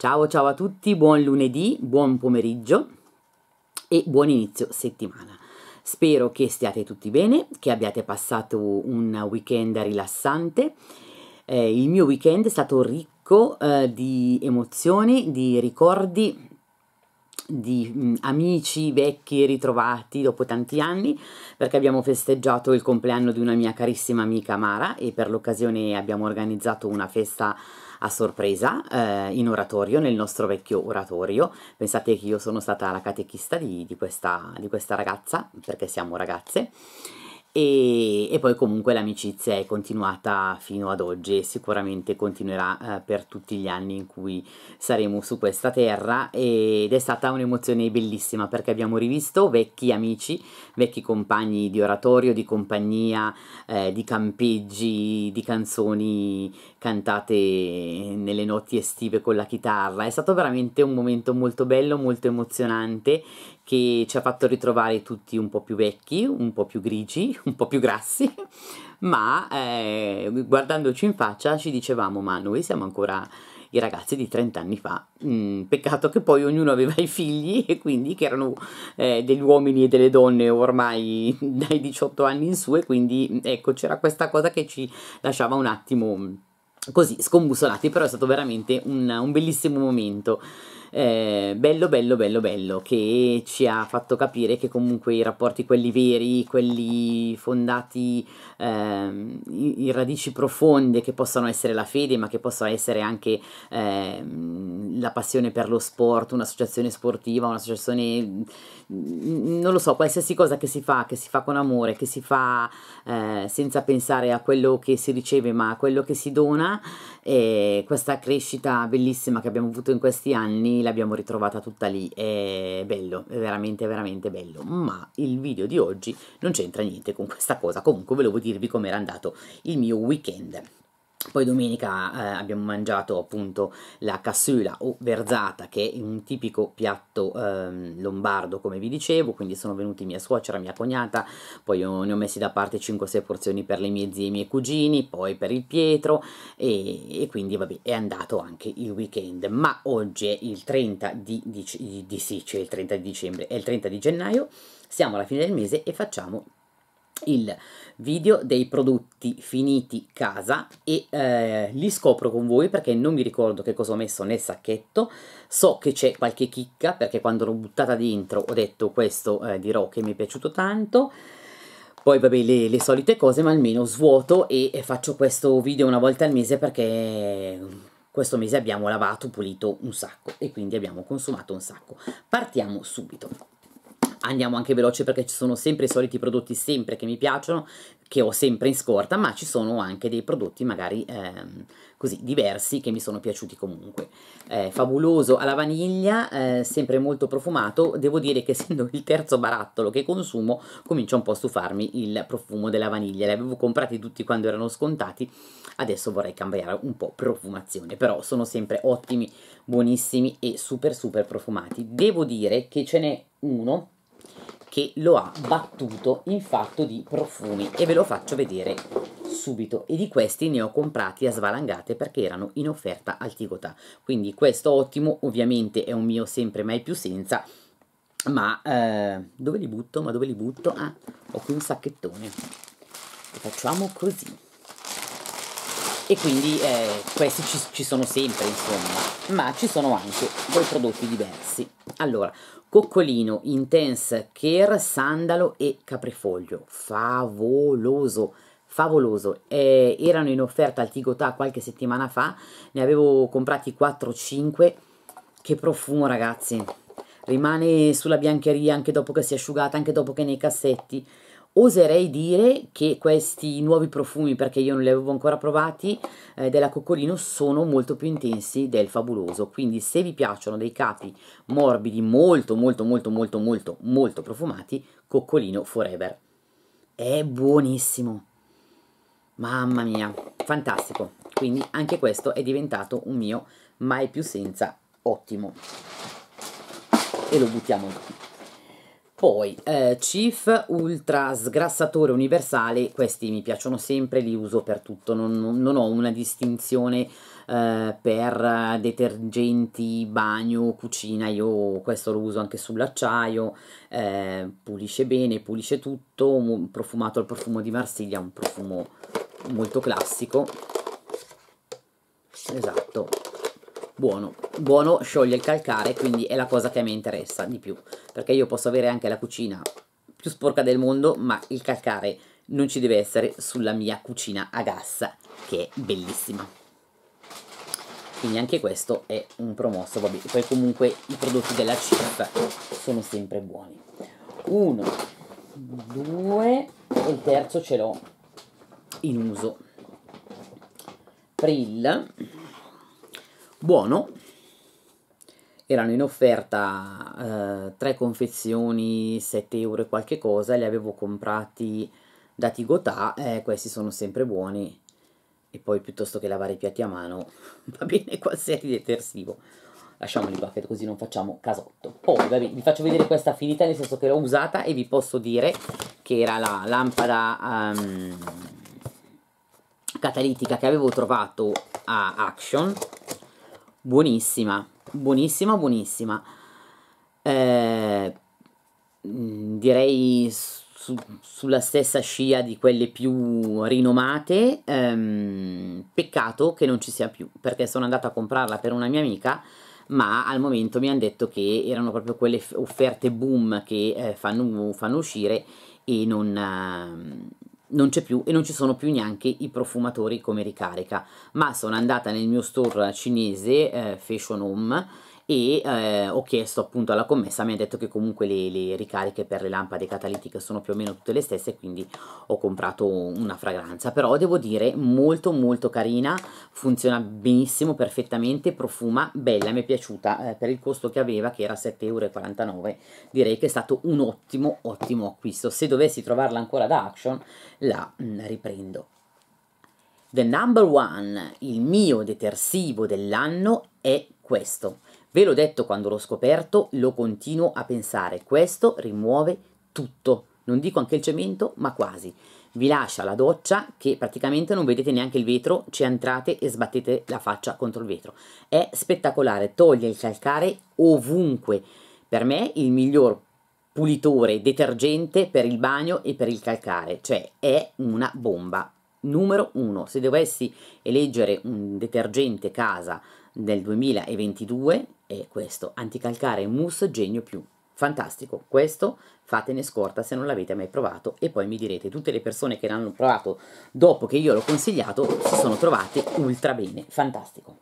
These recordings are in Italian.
Ciao ciao a tutti, buon lunedì, buon pomeriggio e buon inizio settimana. Spero che stiate tutti bene, che abbiate passato un weekend rilassante. Eh, il mio weekend è stato ricco eh, di emozioni, di ricordi, di mh, amici vecchi ritrovati dopo tanti anni perché abbiamo festeggiato il compleanno di una mia carissima amica Mara e per l'occasione abbiamo organizzato una festa a sorpresa eh, in oratorio, nel nostro vecchio oratorio. Pensate che io sono stata la catechista di, di, questa, di questa ragazza, perché siamo ragazze. E, e, poi comunque l'amicizia è continuata fino ad oggi e sicuramente continuerà eh, per tutti gli anni in cui saremo su questa terra ed è stata un'emozione bellissima perché abbiamo rivisto vecchi amici, vecchi compagni di oratorio, di compagnia, eh, di campeggi, di canzoni cantate nelle notti estive con la chitarra. È stato veramente un momento molto bello, molto emozionante che ci ha fatto ritrovare tutti un po' più vecchi, un po' più grigi, un po' più grassi, ma eh, guardandoci in faccia ci dicevamo ma noi siamo ancora i ragazzi di 30 anni fa. Mm, peccato che poi ognuno aveva i figli e quindi che erano eh, degli uomini e delle donne ormai dai 18 anni in su e quindi ecco c'era questa cosa che ci lasciava un attimo mm, così scombussolati, però è stato veramente un, un bellissimo momento. Eh, bello bello bello bello che ci ha fatto capire che comunque i rapporti quelli veri, quelli fondati eh, in radici profonde che possano essere la fede ma che possa essere anche eh, la passione per lo sport, un'associazione sportiva, un'associazione mm, non lo so, qualsiasi cosa che si fa, che si fa con amore, che si fa eh, senza pensare a quello che si riceve ma a quello che si dona e questa crescita bellissima che abbiamo avuto in questi anni l'abbiamo ritrovata tutta lì, è bello, è veramente veramente bello, ma il video di oggi non c'entra niente con questa cosa, comunque volevo dirvi com'era andato il mio weekend. Poi domenica eh, abbiamo mangiato appunto la cassula o verzata che è un tipico piatto ehm, lombardo come vi dicevo, quindi sono venuti mia suocera, mia cognata, poi io ne ho messi da parte 5-6 porzioni per le mie zie e i miei cugini, poi per il Pietro e, e, quindi vabbè è andato anche il weekend, ma oggi è il 30 di, di, di sì, cioè il 30 di dicembre, è il 30 di gennaio, siamo alla fine del mese e facciamo il video dei prodotti finiti casa e eh, li scopro con voi perché non mi ricordo che cosa ho messo nel sacchetto so che c'è qualche chicca perché quando l'ho buttata dentro ho detto questo eh, dirò che mi è piaciuto tanto poi vabbè le, le solite cose ma almeno svuoto e, e faccio questo video una volta al mese perché questo mese abbiamo lavato, pulito un sacco e quindi abbiamo consumato un sacco partiamo subito andiamo anche veloce perché ci sono sempre i soliti prodotti sempre che mi piacciono che ho sempre in scorta ma ci sono anche dei prodotti magari ehm, così diversi che mi sono piaciuti comunque eh, fabuloso alla vaniglia eh, sempre molto profumato devo dire che essendo il terzo barattolo che consumo comincia un po' a stufarmi il profumo della vaniglia li avevo comprati tutti quando erano scontati adesso vorrei cambiare un po' profumazione però sono sempre ottimi buonissimi e super super profumati devo dire che ce n'è uno che lo ha battuto in fatto di profumi e ve lo faccio vedere subito e di questi ne ho comprati a svalangate perché erano in offerta al Tigotà quindi questo ottimo ovviamente è un mio sempre mai più senza ma eh, dove li butto? ma dove li butto? ah ho qui un sacchettone lo facciamo così e quindi eh, questi ci, ci, sono sempre insomma ma ci sono anche dei prodotti diversi allora coccolino intense care sandalo e caprifoglio favoloso favoloso eh, erano in offerta al Tigotà qualche settimana fa ne avevo comprati 4-5 che profumo ragazzi rimane sulla biancheria anche dopo che si è asciugata anche dopo che nei cassetti oserei dire che questi nuovi profumi, perché io non li avevo ancora provati, eh, della Coccolino sono molto più intensi del Fabuloso, quindi se vi piacciono dei capi morbidi, molto molto molto molto molto molto profumati, Coccolino Forever. È buonissimo, mamma mia, fantastico, quindi anche questo è diventato un mio mai più senza ottimo. E lo buttiamo qui. Poi, eh, Cif Ultra Sgrassatore Universale, questi mi piacciono sempre, li uso per tutto, non, non ho una distinzione eh, per detergenti, bagno, cucina, io questo lo uso anche sull'acciaio, eh, pulisce bene, pulisce tutto, profumato al profumo di Marsiglia, un profumo molto classico, esatto, buono buono scioglie il calcare quindi è la cosa che mi interessa di più perché io posso avere anche la cucina più sporca del mondo ma il calcare non ci deve essere sulla mia cucina a gas che è bellissima quindi anche questo è un promosso vabbè poi comunque i prodotti della CIF sono sempre buoni uno due e il terzo ce l'ho in uso Prill buono. Erano in offerta eh, tre confezioni, 7 euro e qualche cosa, li avevo comprati da Tigotà, eh, questi sono sempre buoni. E poi piuttosto che lavare i piatti a mano, va bene qualsiasi detersivo. Lasciamoli qua, così non facciamo casotto. Poi, vabbè, vi faccio vedere questa finita, nel senso che l'ho usata e vi posso dire che era la lampada... Um, catalitica che avevo trovato a Action buonissima, buonissima, buonissima. Eh, mm, direi su, sulla stessa scia di quelle più rinomate. Ehm, peccato che non ci sia più, perché sono andata a comprarla per una mia amica, ma al momento mi hanno detto che erano proprio quelle offerte boom che eh, fanno, fanno, uscire e non... Eh, non c'è più e non ci sono più neanche i profumatori come ricarica ma sono andata nel mio store cinese eh, Fashion Home e eh, ho chiesto appunto alla commessa, mi ha detto che comunque le, le, ricariche per le lampade catalitiche sono più o meno tutte le stesse, quindi ho comprato una fragranza, però devo dire molto molto carina, funziona benissimo, perfettamente, profuma, bella, mi è piaciuta eh, per il costo che aveva che era 7,49€, direi che è stato un ottimo ottimo acquisto, se dovessi trovarla ancora da Action la mh, mm, riprendo. The number one, il mio detersivo dell'anno è questo. Ve l'ho detto quando l'ho scoperto, lo continuo a pensare. Questo rimuove tutto. Non dico anche il cemento, ma quasi. Vi lascia la doccia che praticamente non vedete neanche il vetro, ci entrate e sbattete la faccia contro il vetro. È spettacolare, toglie il calcare ovunque. Per me il miglior pulitore detergente per il bagno e per il calcare, cioè è una bomba. Numero 1, se dovessi eleggere un detergente casa del 2022 è questo, anticalcare mousse genio più. Fantastico, questo fatene scorta se non l'avete mai provato e poi mi direte tutte le persone che l'hanno provato dopo che io l'ho consigliato si sono trovate ultra bene, fantastico.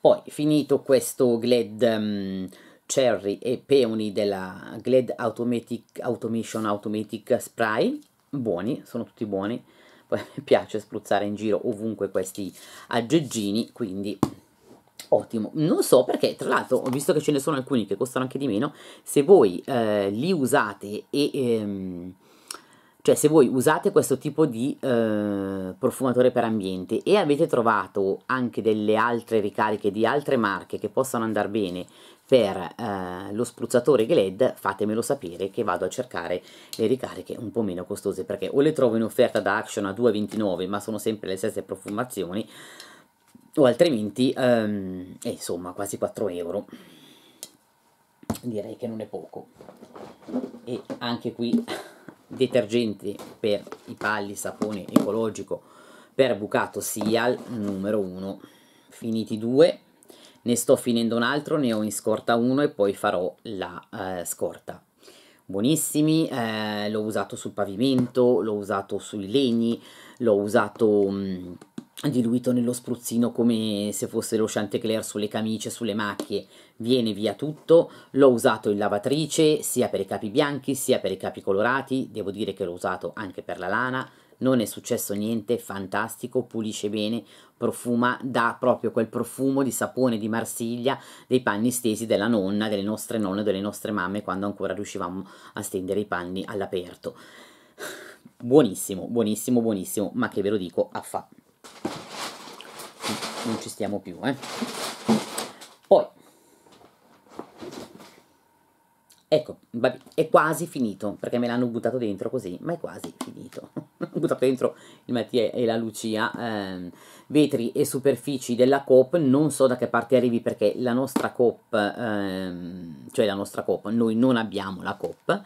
Poi finito questo Gled um, Cherry e Peony della Gled Automatic, Automation Automatic Spray, buoni, sono tutti buoni, poi mi piace spruzzare in giro ovunque questi aggeggini, quindi Ottimo, non so perché tra l'altro ho visto che ce ne sono alcuni che costano anche di meno, se voi eh, li usate e... Ehm, cioè se voi usate questo tipo di eh, profumatore per ambiente e avete trovato anche delle altre ricariche di altre marche che possano andare bene per eh, lo spruzzatore GLED fatemelo sapere che vado a cercare le ricariche un po' meno costose perché o le trovo in offerta da Action a 2,29 ma sono sempre le stesse profumazioni o altrimenti, um, eh, insomma, quasi 4 euro. Direi che non è poco. E anche qui detergente per i palli, sapone ecologico per bucato Sial numero 1. Finiti due, ne sto finendo un altro, ne ho in scorta uno e poi farò la eh, scorta. Buonissimi, eh, l'ho usato sul pavimento, l'ho usato sui legni, l'ho usato... Mh, mm, diluito nello spruzzino come se fosse lo Chantecler sulle camicie, sulle macchie, viene via tutto, l'ho usato in lavatrice sia per i capi bianchi sia per i capi colorati, devo dire che l'ho usato anche per la lana, non è successo niente, fantastico, pulisce bene, profuma, dà proprio quel profumo di sapone di Marsiglia dei panni stesi della nonna, delle nostre nonne, delle nostre mamme quando ancora riuscivamo a stendere i panni all'aperto. Buonissimo, buonissimo, buonissimo, ma che ve lo dico, affatto non ci stiamo più eh. poi ecco è quasi finito perché me l'hanno buttato dentro così ma è quasi finito ho buttato dentro il Mattia e la Lucia ehm, vetri e superfici della Coop non so da che parte arrivi perché la nostra Coop ehm, cioè la nostra Coop noi non abbiamo la Coop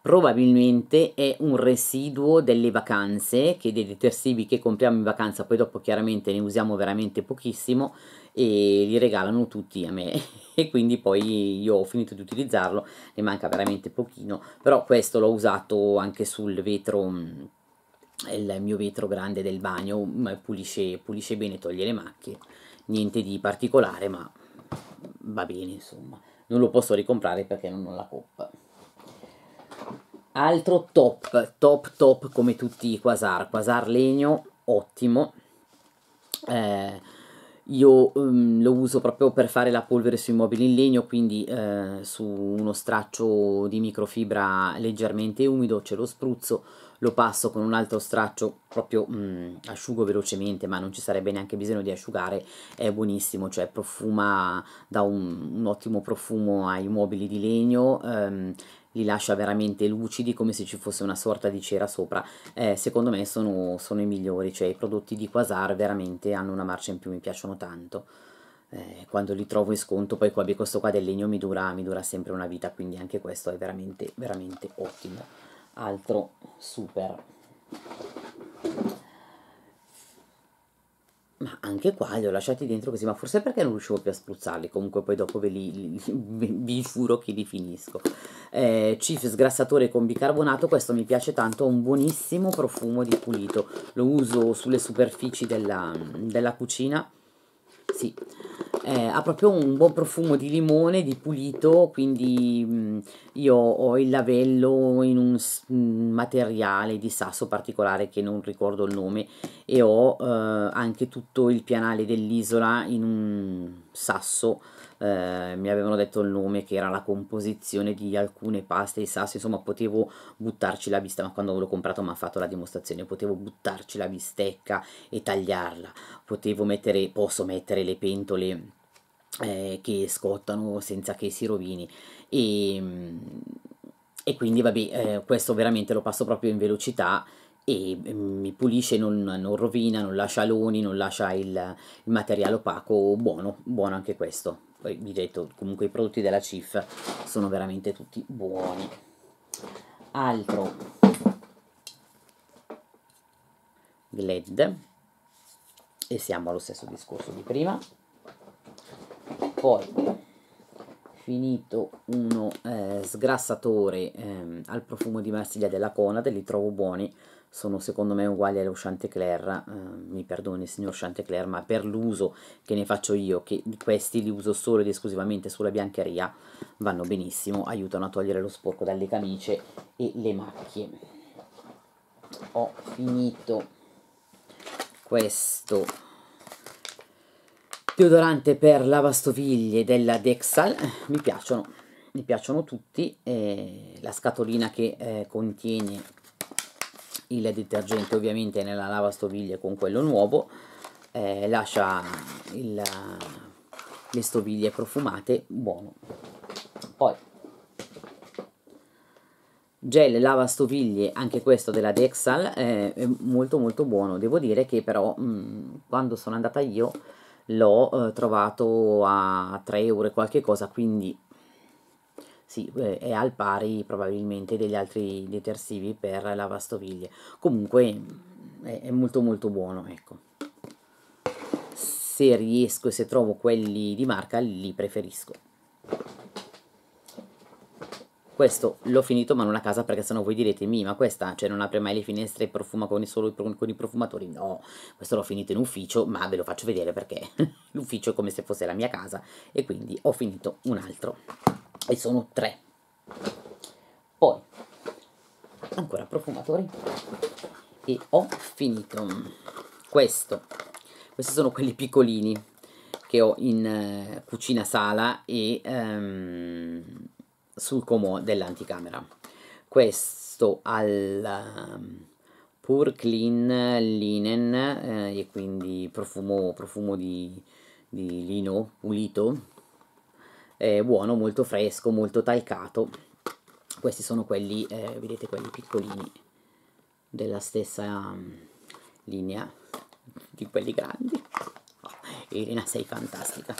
probabilmente è un residuo delle vacanze, che dei detersivi che compriamo in vacanza, poi dopo chiaramente ne usiamo veramente pochissimo e li regalano tutti a me e quindi poi io ho finito di utilizzarlo, ne manca veramente pochino, però questo l'ho usato anche sul vetro mm, il mio vetro grande del bagno mm, pulisce, pulisce bene, toglie le macchie niente di particolare ma va bene insomma non lo posso ricomprare perché non ho la coppa Altro top, top, top come tutti i quasar. Quasar legno, ottimo. Eh, io um, lo uso proprio per fare la polvere sui mobili in legno, quindi eh, su uno straccio di microfibra leggermente umido ce lo spruzzo, lo passo con un altro straccio, proprio um, asciugo velocemente, ma non ci sarebbe neanche bisogno di asciugare, è buonissimo, cioè profuma, dà un, un ottimo profumo ai mobili di legno, ehm, li lascia veramente lucidi come se ci fosse una sorta di cera sopra. Eh, secondo me sono, sono, i migliori, cioè i prodotti di Quasar veramente hanno una marcia in più, mi piacciono tanto. Eh, quando li trovo in sconto, poi qua, questo qua del legno mi dura, mi dura sempre una vita, quindi anche questo è veramente, veramente ottimo. Altro super. Ma anche qua li ho lasciati dentro così, ma forse perché non riuscivo più a spruzzarli, comunque poi dopo ve li, vi giuro che li finisco. Eh, Cif sgrassatore con bicarbonato, questo mi piace tanto, ha un buonissimo profumo di pulito, lo uso sulle superfici della, della cucina, sì, eh, ha proprio un buon profumo di limone, di pulito, quindi mh, mm, io ho il lavello in un mm, materiale di sasso particolare che non ricordo il nome e ho eh, anche tutto il pianale dell'isola in un sasso, eh, mi avevano detto il nome che era la composizione di alcune paste di sasso insomma potevo buttarci la bistecca, ma quando l'ho comprato mi ha fatto la dimostrazione, potevo buttarci la bistecca e tagliarla, potevo mettere, posso mettere le pentole eh, che scottano senza che si rovini e, ehm, e quindi vabbè eh, questo veramente lo passo proprio in velocità e mm, mi pulisce, non, non rovina, non lascia loni, non lascia il, il, materiale opaco, buono, buono anche questo. Poi vi detto, comunque i prodotti della CIF sono veramente tutti buoni. Altro Gled. e siamo allo stesso discorso di prima poi finito uno eh, sgrassatore ehm, al profumo di Marsiglia della Conad, li trovo buoni, sono secondo me uguali allo Chantecler, eh, mi perdoni signor Chantecler, ma per l'uso che ne faccio io, che questi li uso solo ed esclusivamente sulla biancheria, vanno benissimo, aiutano a togliere lo sporco dalle camicie e le macchie. Ho finito questo deodorante per lavastoviglie della Dexal, mi piacciono, mi piacciono tutti, eh, la scatolina che eh, contiene il detergente ovviamente nella lavastoviglie con quello nuovo, eh, lascia il, le stoviglie profumate, buono. Poi gel lavastoviglie, anche questo della Dexal, eh, è molto molto buono. Devo dire che però mh, mm, quando sono andata io l'ho eh, trovato a 3 euro e qualche cosa, quindi sì, eh, è al pari probabilmente degli altri detersivi per lavastoviglie. Comunque è, è molto molto buono, ecco. Se riesco e se trovo quelli di marca li preferisco questo l'ho finito ma non a casa perché sennò voi direte mi ma questa cioè non apre mai le finestre e profuma con i, solo, con i profumatori no questo l'ho finito in ufficio ma ve lo faccio vedere perché l'ufficio è come se fosse la mia casa e quindi ho finito un altro e sono tre poi ancora profumatori e ho finito questo questi sono quelli piccolini che ho in uh, cucina sala e um, sul comò dell'anticamera. Questo al ehm, Pur Clean Linen, eh, e quindi profumo, profumo di, di lino pulito, eh, buono, molto fresco, molto talcato. Questi sono quelli, eh, vedete quelli piccolini della stessa mm, linea di quelli grandi. Irina sei fantastica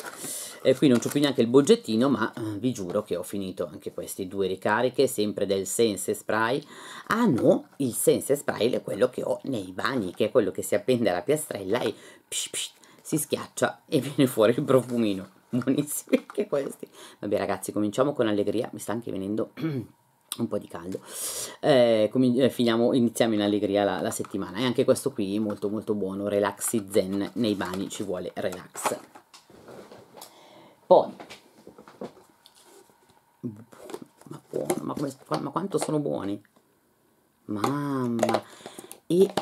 e eh, qui non c'ho più neanche il boggettino ma eh, vi giuro che ho finito anche questi due ricariche sempre del sense spray ah no il sense spray è quello che ho nei bagni che è quello che si appende alla piastrella e psh, psh, si schiaccia e viene fuori il profumino buonissimi anche questi vabbè ragazzi cominciamo con allegria mi sta anche venendo un po' di caldo. Eh, eh, finiamo, iniziamo in allegria la, la, settimana e anche questo qui è molto molto buono, relaxi zen nei bagni, ci vuole relax. Poi, ma buono, ma, come, ma quanto sono buoni, mamma, e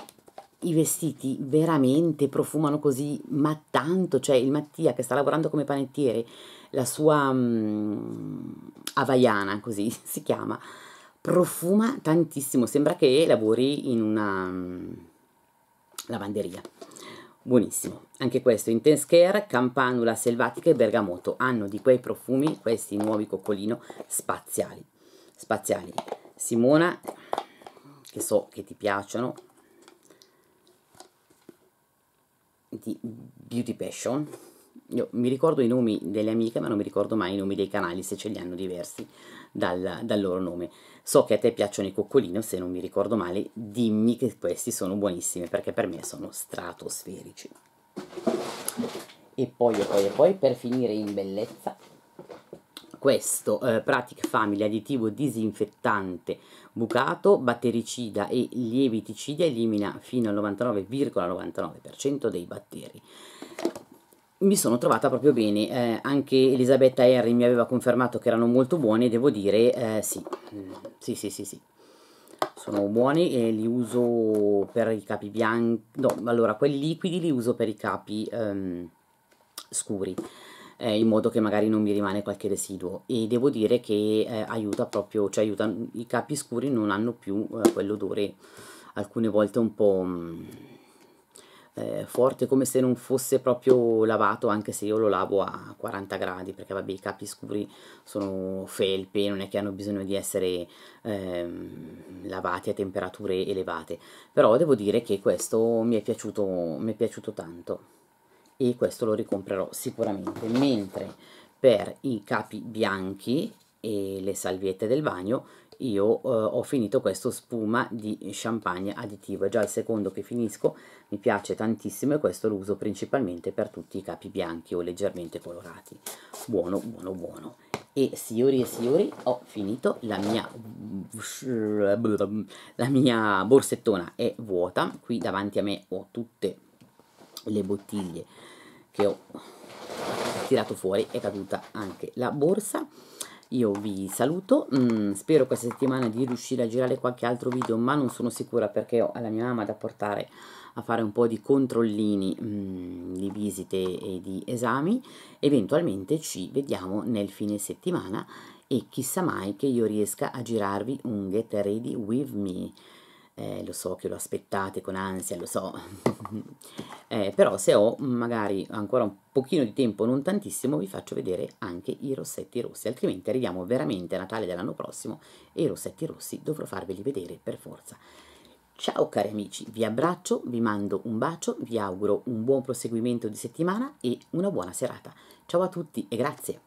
i vestiti veramente profumano così, ma tanto, cioè il Mattia che sta lavorando come panettiere, la sua um, mm, avaiana così si chiama, profuma tantissimo, sembra che lavori in una mm, lavanderia. Buonissimo, anche questo Intense Care, Campanula Selvatica e Bergamoto hanno di quei profumi questi nuovi coccolino spaziali. Spaziali. Simona, che so che ti piacciono, di Beauty Passion. Io mi ricordo i nomi delle amiche, ma non mi ricordo mai i nomi dei canali, se ce li hanno diversi dal, dal loro nome. So che a te piacciono i coccolini, se non mi ricordo male, dimmi che questi sono buonissimi perché per me sono stratosferici. E poi, e poi, e poi, per finire in bellezza, questo eh, Pratic Family additivo disinfettante bucato, battericida e lieviticida, elimina fino al 99,99% ,99 dei batteri mi sono trovata proprio bene, eh, anche Elisabetta Henry mi aveva confermato che erano molto buoni, devo dire eh, sì. Mm, sì, sì, sì, sì, sono buoni e li uso per i capi bianchi, no, allora quelli liquidi li uso per i capi ehm, scuri, eh, in modo che magari non mi rimane qualche residuo e devo dire che eh, aiuta proprio, cioè aiuta, i capi scuri non hanno più eh, quell'odore alcune volte un po' mm, eh, forte come se non fosse proprio lavato anche se io lo lavo a 40 gradi perché vabbè i capi scuri sono felpe non è che hanno bisogno di essere ehm, lavati a temperature elevate però devo dire che questo mi è piaciuto, mi è piaciuto tanto e questo lo ricomprerò sicuramente mentre per i capi bianchi e le salviette del bagno io eh, ho finito questo spuma di champagne additivo è già il secondo che finisco mi piace tantissimo e questo lo uso principalmente per tutti i capi bianchi o leggermente colorati buono buono buono e signori e signori ho finito la mia la mia borsettona è vuota qui davanti a me ho tutte le bottiglie che ho tirato fuori è caduta anche la borsa io vi saluto, mm, spero questa settimana di riuscire a girare qualche altro video, ma non sono sicura perché ho la mia mamma da portare a fare un po' di controllini mm, di visite e di esami, eventualmente ci vediamo nel fine settimana e chissà mai che io riesca a girarvi un Get Ready With Me eh, lo so che lo aspettate con ansia, lo so, eh, però se ho magari ancora un pochino di tempo, non tantissimo, vi faccio vedere anche i rossetti rossi, altrimenti arriviamo veramente a Natale dell'anno prossimo e i rossetti rossi dovrò farveli vedere per forza. Ciao cari amici, vi abbraccio, vi mando un bacio, vi auguro un buon proseguimento di settimana e una buona serata. Ciao a tutti e grazie!